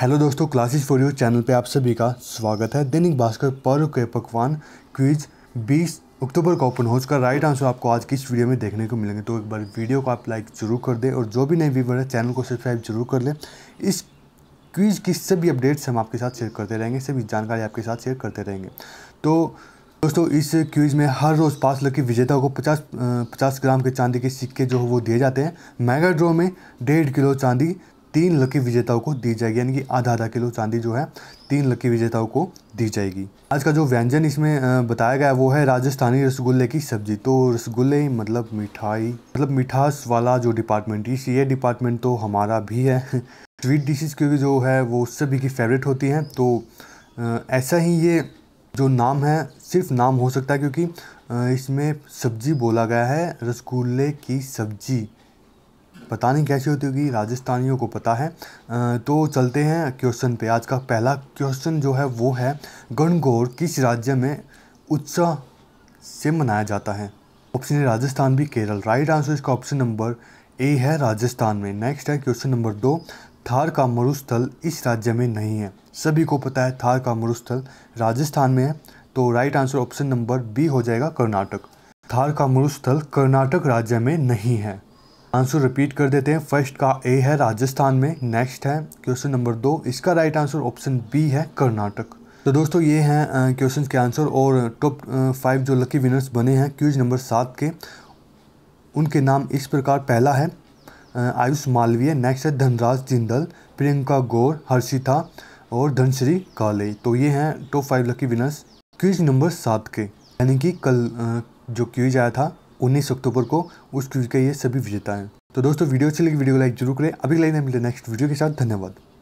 hello दोस्तों classes for you channel पे आप सभी का स्वागत है दैनिक भास्कर पर्व के पकवान क्विज 20 अक्टूबर का ओपन हो चुका राइट आंसर आपको आज की इस वीडियो में देखने को मिलेंगे तो एक बार वीडियो को आप लाइक जरूर कर दें और जो भी नए व्यूवर है चैनल को सब्सक्राइब जरूर कर लें इस क्विज की सभी अपडेट्स हम आपके साथ शेयर करते रहेंगे सभी जानकारी आपके साथ शेयर करते रहेंगे तो दोस्तों इस क्यूज में हर रोज़ पास लकी विजेता को 50 50 ग्राम के चांदी के सिक्के जो वो दिए जाते हैं मेगा ड्रो में डेढ़ किलो चांदी तीन लकी विजेताओं को दी जाएगी यानी कि आधा आधा किलो चांदी जो है तीन लकी विजेताओं को दी जाएगी आज का जो व्यंजन इसमें बताया गया है वो है राजस्थानी रसगुल्ले की सब्जी तो रसगुल्ले मतलब मिठाई मतलब मिठास वाला जो डिपार्टमेंट इस ये डिपार्टमेंट तो हमारा भी है स्वीट डिशेस क्योंकि जो है वो सभी की फेवरेट होती हैं तो ऐसा ही ये जो नाम है सिर्फ नाम हो सकता है क्योंकि इसमें सब्जी बोला गया है रसगुल्ले की सब्जी पता नहीं कैसी होती होगी राजस्थानियों को पता है तो चलते हैं क्वेश्चन पे आज का पहला क्वेश्चन जो है वो है गणगौर किस राज्य में उत्साह से मनाया जाता है ऑप्शन है राजस्थान भी केरल राइट आंसर इसका ऑप्शन नंबर ए है राजस्थान में नेक्स्ट है क्वेश्चन नंबर दो थार का मरुस्थल इस राज्य में नहीं है सभी को पता है थार का मरुस्थल राजस्थान में है तो right answer option number B हो जाएगा कर्नाटक थार का मरुस्थल कर्नाटक राज्य में नहीं है आंसर रिपीट कर देते हैं फर्स्ट का ए है राजस्थान में नेक्स्ट है क्वेश्चन नंबर दो इसका राइट आंसर ऑप्शन बी है कर्नाटक तो दोस्तों ये हैं क्वेश्चन के आंसर और टॉप फाइव जो लकी विनर्स बने हैं क्यूज नंबर सात के उनके नाम इस प्रकार पहला है आयुष मालवीय नेक्स्ट है धनराज जिंदल प्रियंका गौर हर्षिता और धनश्री काले तो ये हैं top five lucky winners quiz number सात के यानी कि कल जो क्यूज आया था 19 अक्टूबर को उस क्विज के ये सभी विजेता हैं तो दोस्तों वीडियो अच्छी लगी वीडियो को लाइक जरूर करें अभी लाइन मिलते नेक्स्ट वीडियो के साथ धन्यवाद